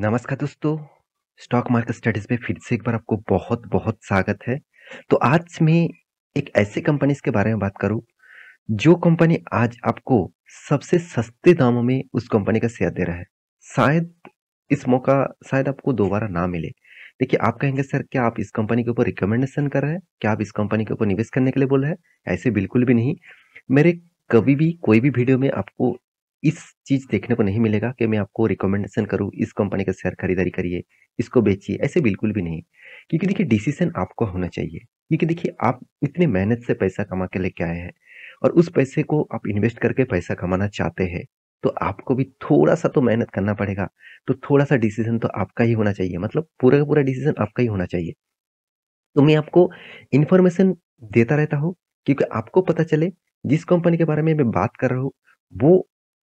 नमस्कार दोस्तों stock market studies में फिर से एक बार आपको बहुत बहुत स्वागत है तो आज मैं एक ऐसे कंपनीज के बारे में बात करूं जो कंपनी आज आपको सबसे सस्ते दामों में उस कंपनी का शेयर दे रहा है शायद इस मौका शायद आपको दोबारा ना मिले देखिए आप कहेंगे सर क्या आप इस कंपनी के ऊपर रिकमेंडेशन कर रहे हैं क्या आप इस कंपनी के ऊपर निवेश करने के लिए बोल रहे हैं ऐसे बिल्कुल भी नहीं मेरे कभी भी कोई भी वीडियो में आपको इस चीज़ देखने को नहीं मिलेगा कि मैं आपको रिकमेंडेशन करूँ इस कंपनी का शेयर खरीदारी करिए इसको बेचिए ऐसे बिल्कुल भी नहीं क्योंकि देखिए डिसीजन आपको होना चाहिए क्योंकि देखिए आप इतने मेहनत से पैसा कमा के लेके आए हैं और उस पैसे को आप इन्वेस्ट करके पैसा कमाना चाहते हैं तो आपको भी थोड़ा सा तो मेहनत करना पड़ेगा तो थोड़ा सा डिसीजन तो आपका ही होना चाहिए मतलब पूरा का पूरा डिसीजन आपका ही होना चाहिए तो मैं आपको इन्फॉर्मेशन देता रहता हूँ क्योंकि आपको पता चले जिस कंपनी के बारे में मैं बात कर रहा हूँ वो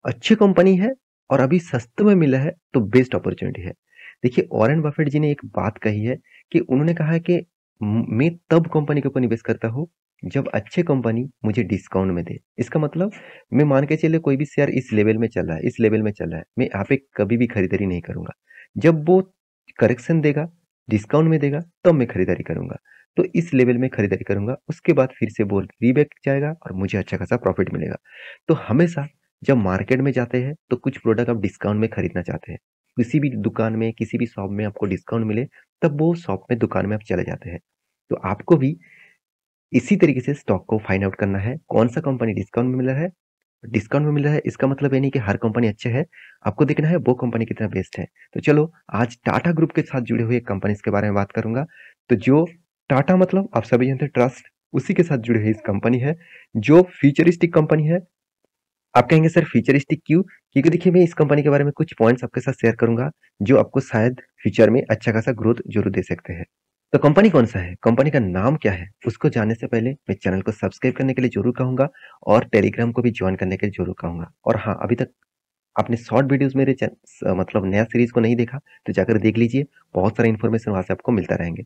अच्छी कंपनी है और अभी सस्ते में मिला है तो बेस्ट अपॉर्चुनिटी है देखिए ऑरन बफेट जी ने एक बात कही है कि उन्होंने कहा है कि मैं तब कंपनी के ऊपर निवेश करता हूँ जब अच्छे कंपनी मुझे डिस्काउंट में दे इसका मतलब मैं मान के चले कोई भी शेयर इस लेवल में चल रहा है इस लेवल में चल रहा है मैं यहाँ पे कभी भी खरीदारी नहीं करूंगा जब वो करेक्शन देगा डिस्काउंट में देगा तब तो मैं खरीदारी करूंगा तो इस लेवल में खरीदारी करूंगा उसके बाद फिर से वो रीबैक जाएगा और मुझे अच्छा खासा प्रॉफिट मिलेगा तो हमेशा जब मार्केट में जाते हैं तो कुछ प्रोडक्ट आप डिस्काउंट में खरीदना चाहते हैं किसी भी दुकान में किसी भी शॉप में आपको डिस्काउंट मिले तब वो शॉप में दुकान में आप चले जाते हैं तो आपको भी इसी तरीके से स्टॉक को फाइंड आउट करना है कौन सा कंपनी डिस्काउंट में मिल रहा है डिस्काउंट में मिल रहा है इसका मतलब ये नहीं कि हर कंपनी अच्छे है आपको देखना है वो कंपनी कितना बेस्ट है तो चलो आज टाटा ग्रुप के साथ जुड़े हुए कंपनीज के बारे में बात करूंगा तो जो टाटा मतलब आप सभी जानते हैं ट्रस्ट उसी के साथ जुड़े हुई इस कंपनी है जो फ्यूचरिस्टिक कंपनी है आप कहेंगे सर फ्यूचरिस्टिक क्यों क्योंकि देखिए मैं इस कंपनी के बारे में कुछ पॉइंट्स आपके साथ शेयर करूंगा जो आपको शायद फ्यूचर में अच्छा खासा ग्रोथ जरूर दे सकते हैं तो कंपनी कौन सा है कंपनी का नाम क्या है उसको जानने से पहले मैं चैनल को सब्सक्राइब करने के लिए जरूर कहूंगा और टेलीग्राम को भी ज्वाइन करने के लिए जरूर कहूंगा और हाँ अभी तक आपने शॉर्ट वीडियोज मेरे मतलब नया सीरीज को नहीं देखा तो जाकर देख लीजिए बहुत सारा इन्फॉर्मेशन वहां से आपको मिलता रहेंगे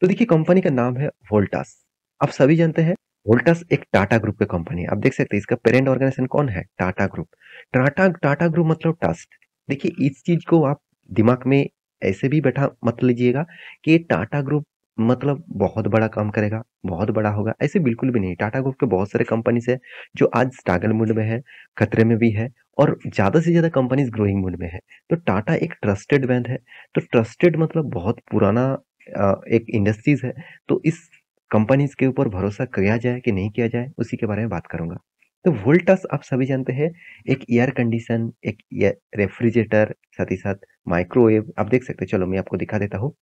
तो देखिए कंपनी का नाम है वोल्टास आप सभी जानते हैं वोल्टस एक टाटा ग्रुप की कंपनी है आप देख सकते हैं इसका पेरेंट ऑर्गेनाइजेशन कौन है टाटा ग्रुप टाटा टाटा ग्रुप मतलब ट्रस्ट देखिए इस चीज को आप दिमाग में ऐसे भी बैठा मत लीजिएगा कि टाटा ग्रुप मतलब बहुत बड़ा काम करेगा बहुत बड़ा होगा ऐसे बिल्कुल भी नहीं टाटा ग्रुप के बहुत सारे कंपनीज है जो आज स्ट्रगल मूड में है खतरे में भी है और ज़्यादा से ज़्यादा कंपनीज ग्रोइंग मूड में तो है तो टाटा एक ट्रस्टेड बैंड है तो ट्रस्टेड मतलब बहुत पुराना एक इंडस्ट्रीज है तो इस कंपनीज के ऊपर भरोसा किया जाए कि नहीं किया जाए उसी के बारे में बात करूंगा तो वोल्टस आप सभी जानते हैं एक एयर कंडीशन एक रेफ्रिजरेटर साथ ही साथ माइक्रोवेव आप देख सकते हैं चलो मैं आपको दिखा देता हूँ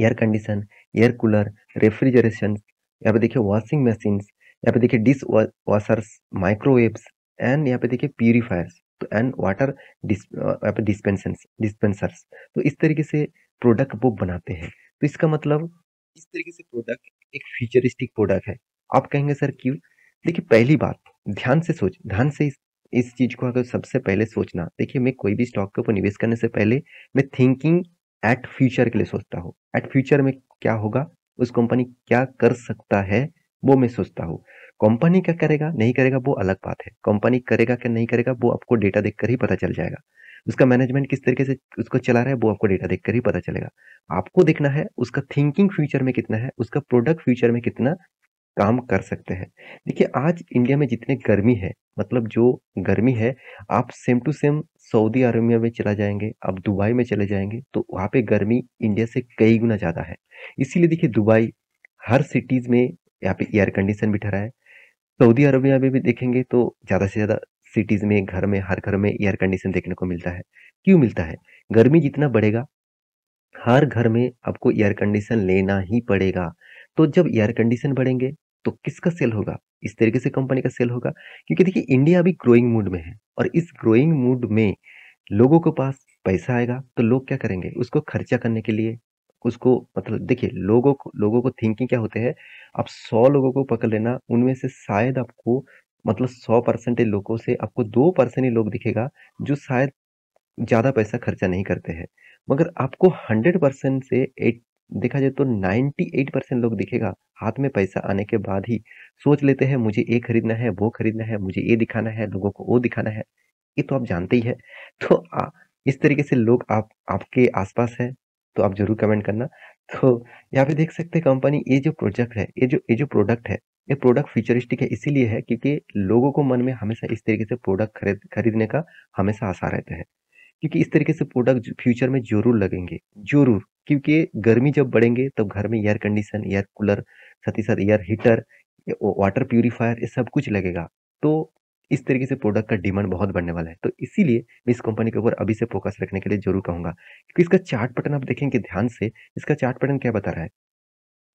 air condition air cooler refrigeration यहाँ पे देखिए वॉशिंग मशीन यहाँ पे देखिए डिस वॉशर्स माइक्रोवेव्स एंड यहाँ पे देखिए प्यूरीफायर्स तो एंड वाटर डिस्पेंसर्स डिस्पेंसर्स तो इस तरीके से प्रोडक्ट वो बनाते हैं तो इसका मतलब इस तरीके से प्रोडक्ट एक फ्यूचरिस्टिक प्रोडक्ट है आप कहेंगे सर क्यों देखिए पहली बात ध्यान से सोच ध्यान से इस इस चीज़ को अगर सबसे पहले सोचना देखिए मैं कोई भी स्टॉक के ऊपर निवेश करने से पहले मैं थिंकिंग एट फ्यूचर के लिए सोचता हूँ एट फ्यूचर में क्या होगा उस कंपनी क्या कर सकता है वो मैं सोचता हूँ कंपनी क्या करेगा नहीं करेगा वो अलग बात है कंपनी करेगा क्या नहीं करेगा वो आपको डेटा देखकर ही पता चल जाएगा उसका मैनेजमेंट किस तरीके से उसको चला रहा है वो आपको डेटा देखकर ही पता चलेगा आपको देखना है उसका थिंकिंग फ्यूचर में कितना है उसका प्रोडक्ट फ्यूचर में कितना काम कर सकते हैं देखिए आज इंडिया में जितने गर्मी है मतलब जो गर्मी है आप same to same Saudi Arabia में चला जाएंगे आप दुबई में चले जाएंगे तो वहाँ पे गर्मी इंडिया से कई गुना ज़्यादा है इसीलिए देखिए दुबई हर सिटीज़ में यहाँ पे एयर कंडीशन भी ठहरा है सऊदी अरबिया में भी देखेंगे तो ज़्यादा से ज़्यादा सिटीज़ में घर में हर घर में एयर कंडीशन देखने को मिलता है क्यों मिलता है गर्मी जितना बढ़ेगा हर घर में आपको एयर कंडीशन लेना ही पड़ेगा तो जब एयर कंडीशन बढ़ेंगे तो किसका सेल होगा इस तरीके से कंपनी का सेल होगा क्योंकि देखिए इंडिया अभी ग्रोइंग मूड में है और इस ग्रोइंग मूड में लोगों के पास पैसा आएगा तो लोग क्या करेंगे उसको खर्चा करने के लिए उसको मतलब देखिए लोगों को लोगों को थिंकिंग क्या होते हैं आप सौ लोगों को पकड़ लेना उनमें से शायद आपको मतलब सौ परसेंट लोगों से आपको दो परसेंट ही लोग दिखेगा जो शायद ज़्यादा पैसा खर्चा नहीं करते हैं मगर आपको हंड्रेड परसेंट से एट देखा जाए तो नाइन्टी एट परसेंट लोग दिखेगा हाथ में पैसा आने के बाद ही सोच लेते हैं मुझे ये खरीदना है वो खरीदना है मुझे ये दिखाना है लोगों को वो दिखाना है ये तो आप जानते ही है तो आ, इस तरीके से लोग आप आपके आसपास है तो आप जरूर कमेंट करना तो यहाँ पे देख सकते हैं कंपनी ये जो प्रोजेक्ट है ये जो ये जो प्रोडक्ट है ये प्रोडक्ट फ्यूचरिस्टिक है इसीलिए है क्योंकि लोगों को मन में हमेशा इस तरीके से प्रोडक्ट खरीद खरीदने का हमेशा आशा रहता है क्योंकि इस तरीके से प्रोडक्ट फ्यूचर में जरूर लगेंगे जरूर क्योंकि गर्मी जब बढ़ेंगे तब घर में एयर कंडीशन एयर कूलर साथ ही साथ एयर हीटर वाटर प्यूरिफायर ये सब कुछ लगेगा तो इस तरीके से प्रोडक्ट का डिमांड बहुत बढ़ने वाला है तो इसीलिए मैं इस कंपनी के ऊपर अभी से फोकस रखने के लिए जरूर कहूँगा क्योंकि इसका चार्ट पैटर्न आप देखेंगे ध्यान से इसका चार्ट पैटर्न क्या बता रहा है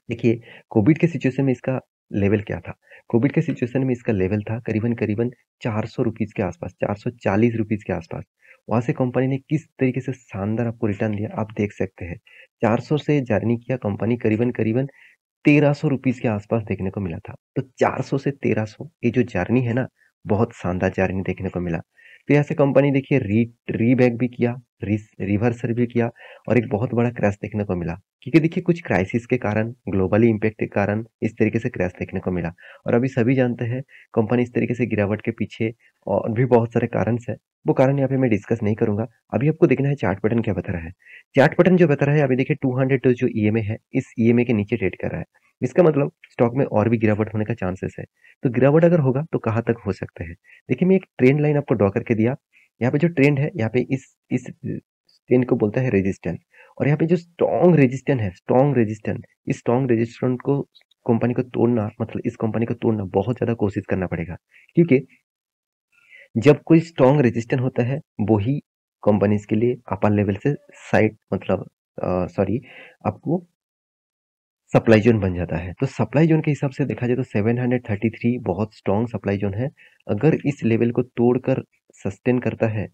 देखिए कोविड के सिचुएशन में इसका लेवल क्या था कोविड के सिचुएशन में इसका लेवल था करीबन करीबन चार सौ रुपीज़ के आसपास चार सौ चालीस रुपीज़ के आसपास वहाँ से कंपनी ने किस तरीके से शानदार आपको रिटर्न दिया आप देख सकते हैं चार सौ से जर्नी किया कंपनी करीबन करीबन तेरह सौ रुपीज़ के आसपास देखने को मिला था तो चार सौ से तेरह सौ ये जो जर्नी है ना बहुत शानदार जर्नी देखने को मिला तो यहाँ से कंपनी देखिए री रीबैक भी किया री, रिवर्सर भी किया और एक बहुत बड़ा क्रैश देखने को मिला क्योंकि देखिए कुछ क्राइसिस के कारण ग्लोबली इंपैक्ट के कारण इस तरीके से क्रैश देखने को मिला और अभी सभी जानते हैं कंपनी इस तरीके से गिरावट के पीछे और भी बहुत सारे कारण है वो कारण यहाँ पे मैं डिस्कस नहीं करूंगा अभी आपको देखना है चार्ट पैटर्न क्या बता रहा है चार्ट पैटर्न जो बता रहा है अभी देखिए टू हंड्रेड जो ई e है इस ई e के नीचे ट्रेड कर रहा है इसका मतलब स्टॉक में और भी गिरावट होने का चांसेस है तो गिरावट अगर होगा तो कहाँ तक हो सकता है देखिए मैं एक ट्रेंड लाइन आपको ड्रॉ करके दिया यहाँ पे जो ट्रेंड है यहाँ पे इस इस ट्रेंड को बोलता है रेजिस्टेंस और यहाँ पे जो स्ट्रॉन्ग रेजिस्टेंट है स्ट्रॉन्ग रेजिस्टेंट इस स्ट्रॉन्ग रेजिस्टेंट को कंपनी को तोड़ना मतलब इस कंपनी को तोड़ना बहुत ज़्यादा कोशिश करना पड़ेगा क्योंकि जब कोई स्ट्रॉन्ग रेजिस्टेंट होता है वो ही कंपनीज के लिए अपर लेवल से साइड मतलब सॉरी आपको सप्लाई जोन बन जाता है तो सप्लाई जोन के हिसाब से देखा जाए तो 733 बहुत स्ट्रॉन्ग सप्लाई जोन है अगर इस लेवल को तोड़कर सस्टेन करता है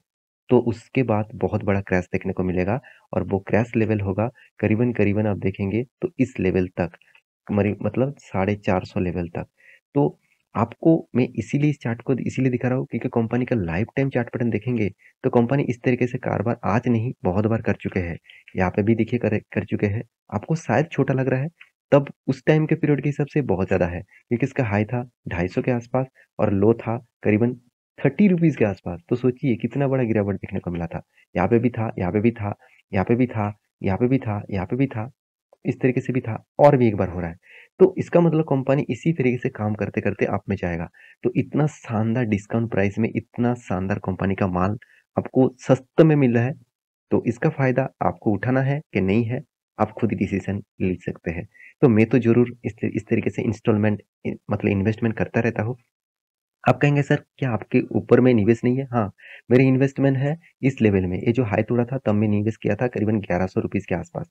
तो उसके बाद बहुत बड़ा क्रैश देखने को मिलेगा और वो क्रैश लेवल होगा करीबन करीबन आप देखेंगे तो इस लेवल तक मतलब साढ़े चार सौ लेवल तक तो आपको मैं इसीलिए इस चार्ट को इसीलिए दिखा रहा हूँ क्योंकि कंपनी का लाइफ टाइम चार्ट पैटर्न देखेंगे तो कंपनी इस तरीके से कारोबार आज नहीं बहुत बार कर चुके हैं यहाँ पे भी देखिए कर, कर चुके हैं आपको शायद छोटा लग रहा है तब उस टाइम के पीरियड के हिसाब से बहुत ज़्यादा है क्योंकि इसका हाई था ढाई के आसपास और लो था करीबन थर्टी रुपीज़ के आसपास तो सोचिए कितना बड़ा गिरावट देखने को मिला था यहाँ पे भी था यहाँ पे भी था यहाँ पे भी था यहाँ पे भी था यहाँ पे भी था इस तरीके से भी था और भी एक बार हो रहा है तो इसका मतलब कंपनी इसी तरीके से काम करते करते आप में जाएगा तो इतना शानदार डिस्काउंट प्राइस में इतना शानदार कंपनी का माल आपको सस्ते में मिल रहा है तो इसका फ़ायदा आपको उठाना है कि नहीं है आप खुद डिसीजन ले सकते हैं तो मैं तो जरूर इस इस तरीके से इंस्टॉलमेंट मतलब इन्वेस्टमेंट करता रहता हूँ आप कहेंगे सर क्या आपके ऊपर में निवेश नहीं है हाँ मेरे इन्वेस्टमेंट है इस लेवल में ये जो हाई तोड़ा था तब मैं निवेश किया था करीबन ग्यारह सौ रुपीज़ के आसपास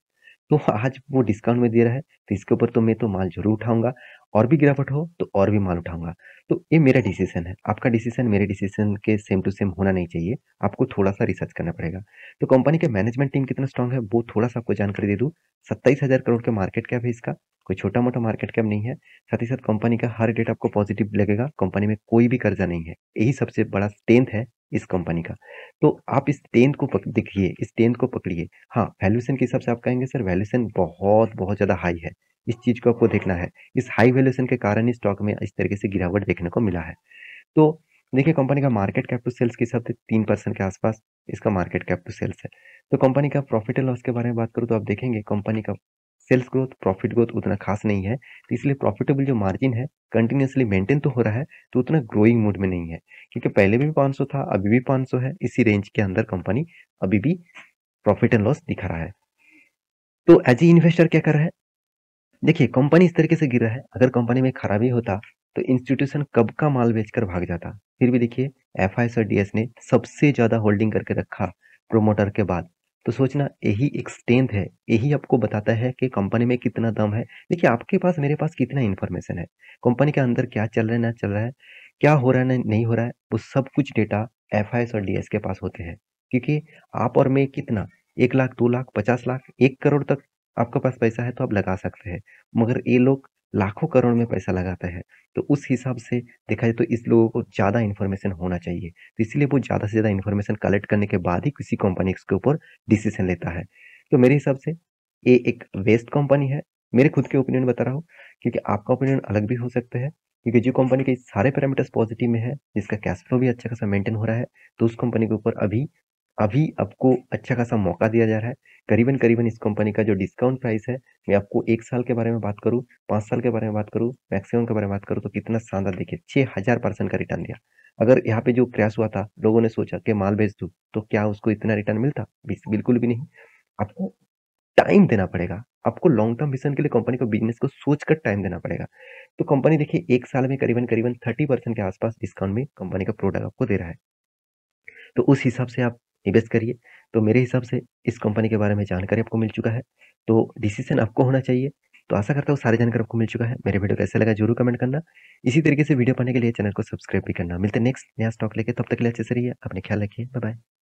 तो आज वो डिस्काउंट में दे रहा है तो इसके ऊपर तो मैं तो माल जरूर उठाऊंगा और भी गिरावट हो तो और भी माल उठाऊंगा तो ये मेरा डिसीजन है आपका डिसीजन मेरे डिसीजन के सेम टू सेम होना नहीं चाहिए आपको थोड़ा सा रिसर्च करना पड़ेगा तो कंपनी के मैनेजमेंट टीम कितना स्ट्रांग है वो थोड़ा सा आपको जानकारी दे दूँ सत्ताईस हज़ार करोड़ का मार्केट कैप है इसका कोई छोटा मोटा मार्केट कैप नहीं है साथ ही साथ कंपनी का हर डेट आपको पॉजिटिव लगेगा कंपनी में कोई भी कर्जा नहीं है यही सबसे बड़ा स्ट्रेंथ है इस कंपनी का तो आप इस टेंथ को देखिए इस टेंथ को पकड़िए हाँ वैल्यूशन के हिसाब से आप कहेंगे सर वैल्यूशन बहुत बहुत ज़्यादा हाई है इस चीज़ को आपको देखना है इस हाई वैल्यूशन के कारण ही स्टॉक में इस तरीके से गिरावट देखने को मिला है तो देखिए कंपनी का मार्केट कैप टू सेल्स के हिसाब से तीन परसेंट के आसपास इसका मार्केट कैप टू सेल्स है तो कंपनी का प्रॉफिट एंड लॉस के बारे में बात करूँ तो आप देखेंगे कंपनी का सेल्स ग्रोथ प्रॉफिट ग्रोथ उतना खास नहीं है तो इसलिए प्रॉफिटेबल जो मार्जिन है कंटिन्यूसली मेंटेन तो हो रहा है तो उतना ग्रोइंग मोड में नहीं है क्योंकि पहले भी 500 था अभी भी 500 है इसी रेंज के अंदर कंपनी अभी भी प्रॉफिट एंड लॉस दिखा रहा है तो एज ए इन्वेस्टर क्या कर रहा है देखिए कंपनी इस तरीके से गिर रहा है अगर कंपनी में खराबी होता तो इंस्टीट्यूशन कब का माल बेचकर भाग जाता फिर भी देखिए एफ और डीएस ने सबसे ज़्यादा होल्डिंग करके रखा प्रोमोटर के बाद तो सोचना यही एक स्ट्रेंथ है यही आपको बताता है कि कंपनी में कितना दम है देखिए आपके पास मेरे पास कितना इन्फॉर्मेशन है कंपनी के अंदर क्या चल रहा है ना चल रहा है क्या हो रहा है ना नहीं हो रहा है वो सब कुछ डेटा एफ और डी के पास होते हैं क्योंकि आप और मैं कितना एक लाख दो लाख पचास लाख एक करोड़ तक आपके पास पैसा है तो आप लगा सकते हैं मगर ये लोग लाखों करोड़ में पैसा लगाता है तो उस हिसाब से देखा जाए तो इस लोगों को ज़्यादा इन्फॉर्मेशन होना चाहिए तो इसलिए वो ज़्यादा से ज़्यादा इन्फॉर्मेशन कलेक्ट करने के बाद ही किसी कंपनी के ऊपर डिसीजन लेता है तो मेरे हिसाब से ये एक वेस्ट कंपनी है मेरे खुद के ओपिनियन बता रहा हूँ क्योंकि आपका ओपिनियन अलग भी हो सकता है क्योंकि जो कंपनी के सारे पैरामीटर्स पॉजिटिव में है जिसका कैश फ्लो भी अच्छा खासा मेंटेन हो रहा है तो उस कंपनी के ऊपर अभी अभी आपको अच्छा खासा मौका दिया जा रहा है करीबन करीबन इस कंपनी का जो डिस्काउंट प्राइस है मैं आपको एक साल के बारे में बात करूँ पाँच साल के बारे में बात करूँ मैक्सिमम के बारे में बात करूँ तो कितना शानदार देखिए छः हज़ार परसेंट का रिटर्न दिया अगर यहाँ पे जो क्रैश हुआ था लोगों ने सोचा कि माल बेच दूँ तो क्या उसको इतना रिटर्न मिलता बिल्कुल भी नहीं आपको टाइम देना पड़ेगा आपको लॉन्ग टर्म विजन के लिए कंपनी को बिजनेस को सोच कर टाइम देना पड़ेगा तो कंपनी देखिए एक साल में करीबन करीबन थर्टी परसेंट के आसपास डिस्काउंट में कंपनी का प्रोडक्ट आपको दे रहा है तो उस हिसाब से आप इन्वेस्ट करिए तो मेरे हिसाब से इस कंपनी के बारे में जानकारी आपको मिल चुका है तो डिसीजन आपको होना चाहिए तो आशा करता हूँ सारी जानकारी आपको मिल चुका है मेरे वीडियो कैसे लगा जरूर कमेंट करना इसी तरीके से वीडियो पाने के लिए चैनल को सब्सक्राइब भी करना मिलते नेक्स्ट नया स्टॉक लेके तब तक के लिए अच्छे से रहिए अपने ख्याल रखिए बाय बाय